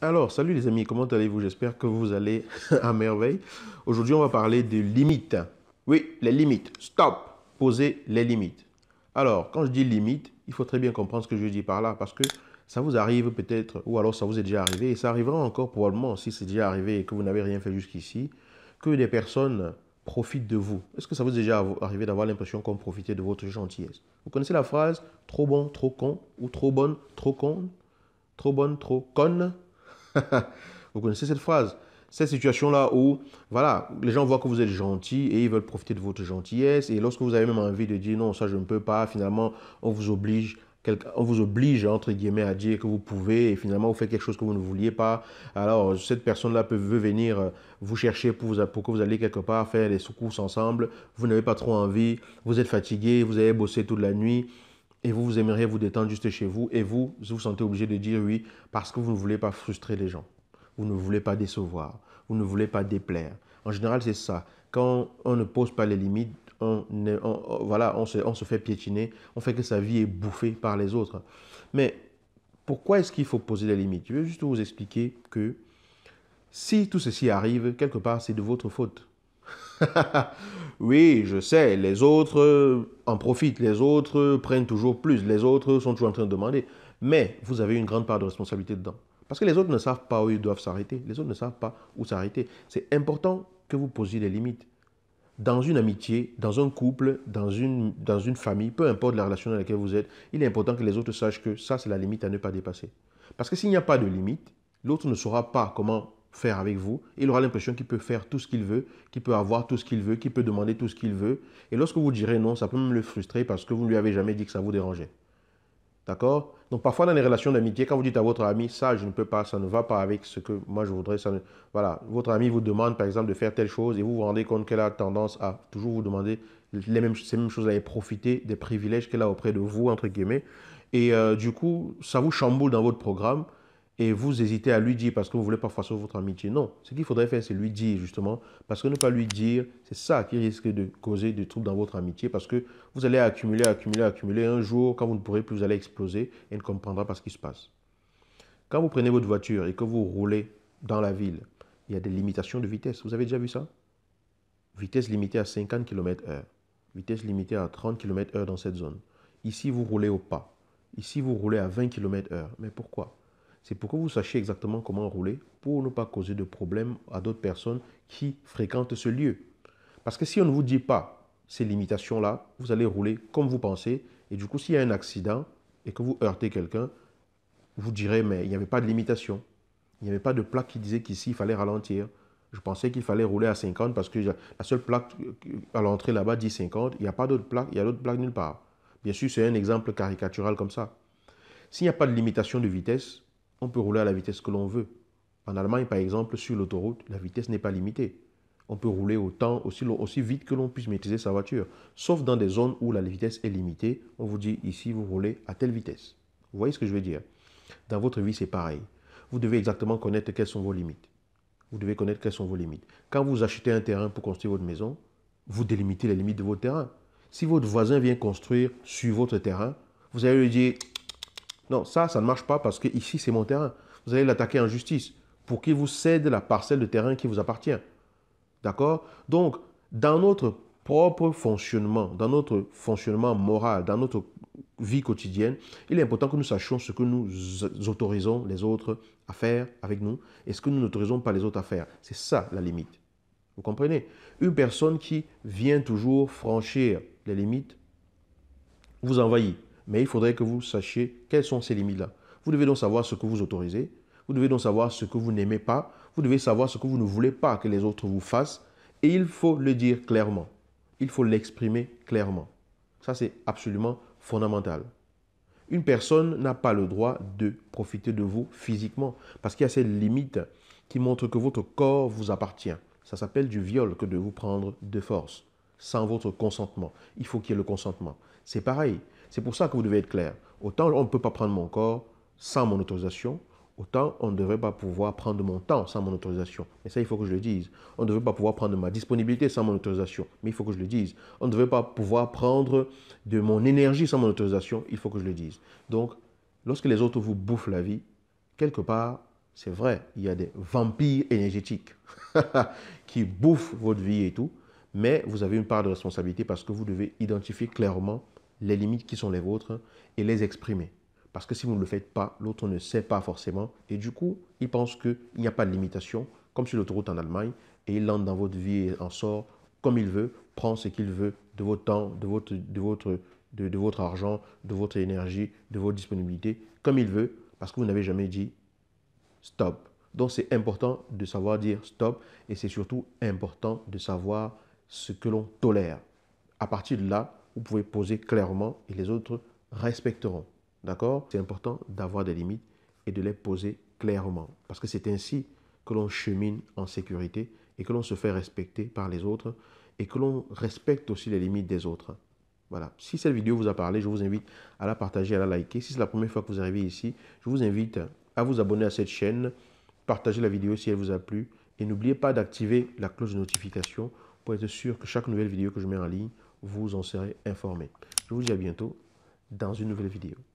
Alors, salut les amis, comment allez-vous J'espère que vous allez à merveille. Aujourd'hui, on va parler des limites. Oui, les limites. Stop Posez les limites. Alors, quand je dis limites, il faut très bien comprendre ce que je dis par là, parce que ça vous arrive peut-être, ou alors ça vous est déjà arrivé, et ça arrivera encore probablement si c'est déjà arrivé et que vous n'avez rien fait jusqu'ici, que des personnes profitent de vous. Est-ce que ça vous est déjà arrivé d'avoir l'impression qu'on profitait de votre gentillesse Vous connaissez la phrase trop bon, trop con, ou trop bonne, trop con Trop bonne, trop conne vous connaissez cette phrase cette situation-là où, voilà, les gens voient que vous êtes gentil et ils veulent profiter de votre gentillesse. Et lorsque vous avez même envie de dire non, ça je ne peux pas, finalement, on vous oblige. On vous oblige, entre guillemets, à dire que vous pouvez et finalement vous faites quelque chose que vous ne vouliez pas. Alors, cette personne-là peut veut venir euh, vous chercher pour, vous, pour que vous alliez quelque part faire des secours ensemble. Vous n'avez pas trop envie, vous êtes fatigué, vous avez bossé toute la nuit et vous, vous aimeriez vous détendre juste chez vous et vous, vous vous sentez obligé de dire oui parce que vous ne voulez pas frustrer les gens. Vous ne voulez pas décevoir. Vous ne voulez pas déplaire. En général, c'est ça. Quand on ne pose pas les limites, on, voilà, on, se, fait piétiner, on fait que sa vie est bouffée par les autres. Mais pourquoi est-ce qu'il faut poser des limites Je veux juste vous expliquer que si tout ceci arrive, quelque part, c'est de votre faute. oui, je sais, les autres euh, en profitent, les autres prennent toujours plus, les autres sont toujours en train de demander. Mais vous avez une grande part de responsabilité dedans. Parce que les autres ne savent pas où ils doivent s'arrêter. Les autres ne savent pas où s'arrêter. C'est important que vous posiez des limites. Dans une amitié, dans un couple, dans une, dans une famille, peu importe la relation dans laquelle vous êtes, il est important que les autres sachent que ça, c'est la limite à ne pas dépasser. Parce que s'il n'y a pas de limite, l'autre ne saura pas comment faire avec vous. Il aura l'impression qu'il peut faire tout ce qu'il veut, qu'il peut avoir tout ce qu'il veut, qu'il peut demander tout ce qu'il veut. Et lorsque vous direz non, ça peut même le frustrer parce que vous ne lui avez jamais dit que ça vous dérangeait. D'accord Donc parfois dans les relations d'amitié, quand vous dites à votre ami, ça je ne peux pas, ça ne va pas avec ce que moi je voudrais, ça voilà, votre ami vous demande par exemple de faire telle chose et vous vous rendez compte qu'elle a tendance à toujours vous demander les mêmes, ces mêmes choses, à profiter des privilèges qu'elle a auprès de vous, entre guillemets. Et euh, du coup, ça vous chamboule dans votre programme et vous hésitez à lui dire parce que vous voulez pas froisser votre amitié. Non, ce qu'il faudrait faire, c'est lui dire justement, parce que ne pas lui dire, c'est ça qui risque de causer des troubles dans votre amitié, parce que vous allez accumuler, accumuler, accumuler. Un jour, quand vous ne pourrez plus, vous allez exploser et ne comprendra pas ce qui se passe. Quand vous prenez votre voiture et que vous roulez dans la ville, il y a des limitations de vitesse. Vous avez déjà vu ça Vitesse limitée à 50 km/h. Vitesse limitée à 30 km/h dans cette zone. Ici, vous roulez au pas. Ici, vous roulez à 20 km/h. Mais pourquoi c'est pour que vous sachiez exactement comment rouler pour ne pas causer de problème à d'autres personnes qui fréquentent ce lieu. Parce que si on ne vous dit pas ces limitations-là, vous allez rouler comme vous pensez. Et du coup, s'il y a un accident et que vous heurtez quelqu'un, vous direz, mais il n'y avait pas de limitation. Il n'y avait pas de plaque qui disait qu'ici, il fallait ralentir. Je pensais qu'il fallait rouler à 50 parce que la seule plaque à l'entrée là-bas dit 50. Il n'y a pas d'autre plaque, il n'y a d'autres plaque nulle part. Bien sûr, c'est un exemple caricatural comme ça. S'il n'y a pas de limitation de vitesse, on peut rouler à la vitesse que l'on veut. En Allemagne, par exemple, sur l'autoroute, la vitesse n'est pas limitée. On peut rouler autant, aussi, aussi vite que l'on puisse maîtriser sa voiture. Sauf dans des zones où la vitesse est limitée, on vous dit ici, vous roulez à telle vitesse. Vous voyez ce que je veux dire Dans votre vie, c'est pareil. Vous devez exactement connaître quelles sont vos limites. Vous devez connaître quelles sont vos limites. Quand vous achetez un terrain pour construire votre maison, vous délimitez les limites de votre terrain. Si votre voisin vient construire sur votre terrain, vous allez lui dire non, ça, ça ne marche pas parce que ici, c'est mon terrain. Vous allez l'attaquer en justice pour qu'il vous cède la parcelle de terrain qui vous appartient. D'accord Donc, dans notre propre fonctionnement, dans notre fonctionnement moral, dans notre vie quotidienne, il est important que nous sachions ce que nous autorisons les autres à faire avec nous et ce que nous n'autorisons pas les autres à faire. C'est ça la limite. Vous comprenez Une personne qui vient toujours franchir les limites vous envahit mais il faudrait que vous sachiez quelles sont ces limites-là. Vous devez donc savoir ce que vous autorisez, vous devez donc savoir ce que vous n'aimez pas, vous devez savoir ce que vous ne voulez pas que les autres vous fassent, et il faut le dire clairement, il faut l'exprimer clairement. Ça, c'est absolument fondamental. Une personne n'a pas le droit de profiter de vous physiquement, parce qu'il y a ces limites qui montrent que votre corps vous appartient. Ça s'appelle du viol que de vous prendre de force, sans votre consentement. Il faut qu'il y ait le consentement. C'est pareil. C'est pour ça que vous devez être clair. Autant on ne peut pas prendre mon corps sans mon autorisation, autant on ne devrait pas pouvoir prendre mon temps sans mon autorisation. Et ça, il faut que je le dise. On ne devrait pas pouvoir prendre ma disponibilité sans mon autorisation. Mais il faut que je le dise. On ne devrait pas pouvoir prendre de mon énergie sans mon autorisation. Il faut que je le dise. Donc, lorsque les autres vous bouffent la vie, quelque part, c'est vrai, il y a des vampires énergétiques qui bouffent votre vie et tout. Mais vous avez une part de responsabilité parce que vous devez identifier clairement les limites qui sont les vôtres et les exprimer. Parce que si vous ne le faites pas, l'autre ne sait pas forcément. Et du coup, il pense qu'il n'y a pas de limitation, comme sur l'autoroute en Allemagne, et il entre dans votre vie et en sort comme il veut, prend ce qu'il veut de votre temps, de votre, de, votre, votre argent, de votre énergie, de votre disponibilité, comme il veut, parce que vous n'avez jamais dit stop. Donc c'est important de savoir dire stop et c'est surtout important de savoir ce que l'on tolère. À partir de là, vous pouvez poser clairement et les autres respecteront. D'accord C'est important d'avoir des limites et de les poser clairement. Parce que c'est ainsi que l'on chemine en sécurité et que l'on se fait respecter par les autres et que l'on respecte aussi les limites des autres. Voilà. Si cette vidéo vous a parlé, je vous invite à la partager, à la liker. Si c'est la première fois que vous arrivez ici, je vous invite à vous abonner à cette chaîne, partager la vidéo si elle vous a plu et n'oubliez pas d'activer la cloche de notification pour être sûr que chaque nouvelle vidéo que je mets en ligne, vous en serez informé. Je vous dis à bientôt dans une nouvelle vidéo.